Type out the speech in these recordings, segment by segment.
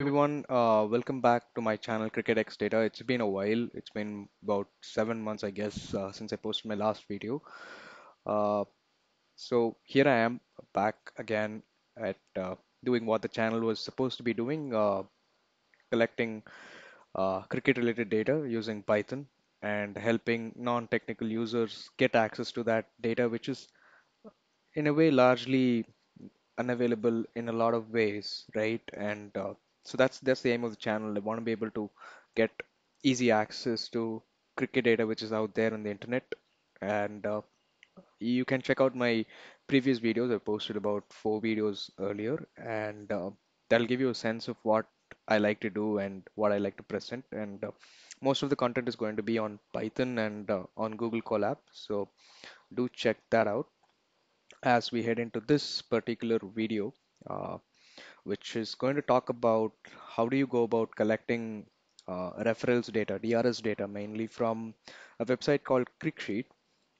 everyone uh, welcome back to my channel cricket x data it's been a while it's been about seven months i guess uh, since i posted my last video uh, so here i am back again at uh, doing what the channel was supposed to be doing uh, collecting uh, cricket related data using python and helping non-technical users get access to that data which is in a way largely unavailable in a lot of ways right and so that's that's the aim of the channel i want to be able to get easy access to cricket data which is out there on the internet and uh, you can check out my previous videos i posted about four videos earlier and uh, that'll give you a sense of what i like to do and what i like to present and uh, most of the content is going to be on python and uh, on google colab so do check that out as we head into this particular video uh, which is going to talk about how do you go about collecting uh, referrals data, DRS data, mainly from a website called QuickSheet.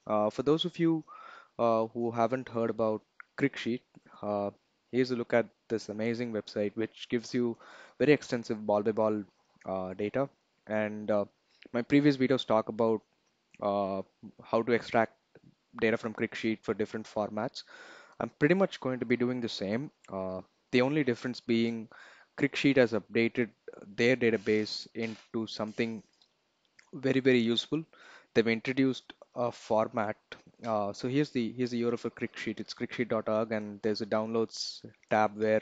Uh, for those of you uh, who haven't heard about QuickSheet, uh, here's a look at this amazing website, which gives you very extensive ball by ball uh, data. And uh, my previous videos talk about how to extract data from QuickSheet for different formats. I'm pretty much going to be doing the same. Uh, the only difference being Cricksheet has updated their database into something very, very useful. They've introduced a format. Uh, so here's the here's the URL for Cricksheet. It's cricksheet.org and there's a downloads tab where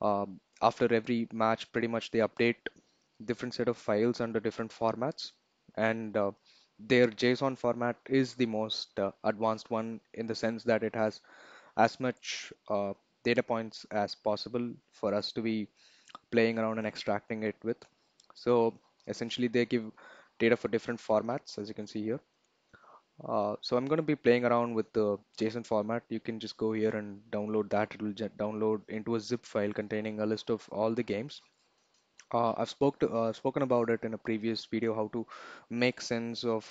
um, after every match, pretty much they update different set of files under different formats and uh, their JSON format is the most uh, advanced one in the sense that it has as much uh, data points as possible for us to be playing around and extracting it with. So essentially they give data for different formats as you can see here. Uh, so I'm going to be playing around with the JSON format. You can just go here and download that. It will download into a zip file containing a list of all the games. Uh, I've spoke to, uh, spoken about it in a previous video how to make sense of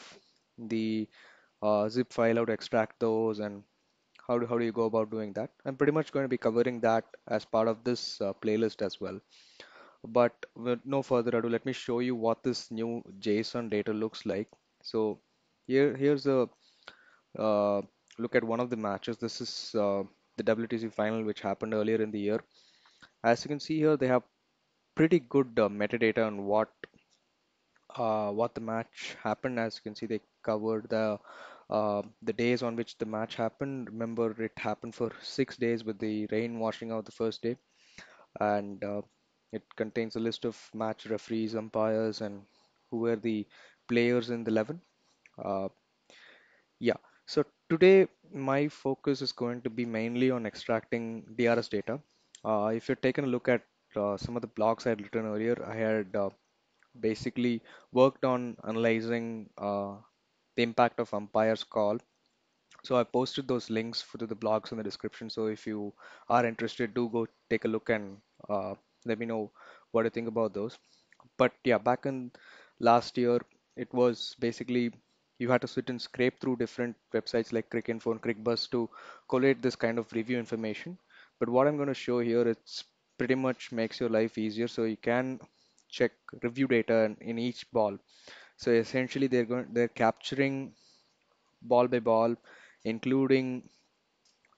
the uh, zip file, how to extract those and how do, how do you go about doing that i'm pretty much going to be covering that as part of this uh, playlist as well but with no further ado let me show you what this new json data looks like so here here's a uh, look at one of the matches this is uh, the WTC final which happened earlier in the year as you can see here they have pretty good uh, metadata on what uh, what the match happened as you can see they covered the uh, the days on which the match happened. Remember, it happened for six days with the rain washing out the first day, and uh, it contains a list of match referees, umpires, and who were the players in the 11. Uh, yeah, so today my focus is going to be mainly on extracting DRS data. Uh, if you're taking a look at uh, some of the blogs I had written earlier, I had basically worked on analyzing uh, the impact of umpire's call. So I posted those links to the blogs in the description. So if you are interested, do go take a look and uh, let me know what you think about those. But yeah, back in last year, it was basically you had to sit and scrape through different websites like CrickInfo and CrickBus to collate this kind of review information. But what I'm going to show here, it's pretty much makes your life easier. So you can check review data in, in each ball. So essentially, they're going they're capturing ball by ball, including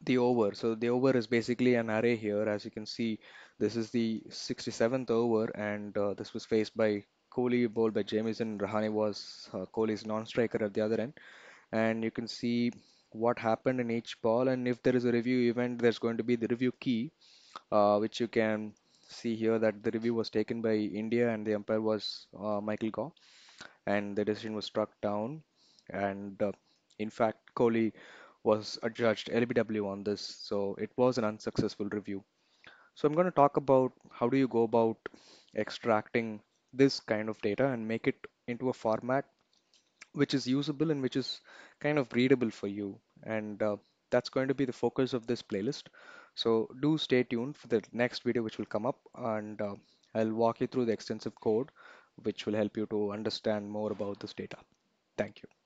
the over. So the over is basically an array here. As you can see, this is the 67th over, and uh, this was faced by Kohli, bowled by Jamison. Rahane was uh, Kohli's non-striker at the other end, and you can see what happened in each ball. And if there is a review event, there's going to be the review key, uh, which you can see here that the review was taken by India and the umpire was uh, Michael Gaw and the decision was struck down. And uh, in fact, Kohli was adjudged LBW on this, so it was an unsuccessful review. So I'm going to talk about how do you go about extracting this kind of data and make it into a format which is usable and which is kind of readable for you. And uh, that's going to be the focus of this playlist. So do stay tuned for the next video which will come up and uh, I'll walk you through the extensive code which will help you to understand more about this data. Thank you.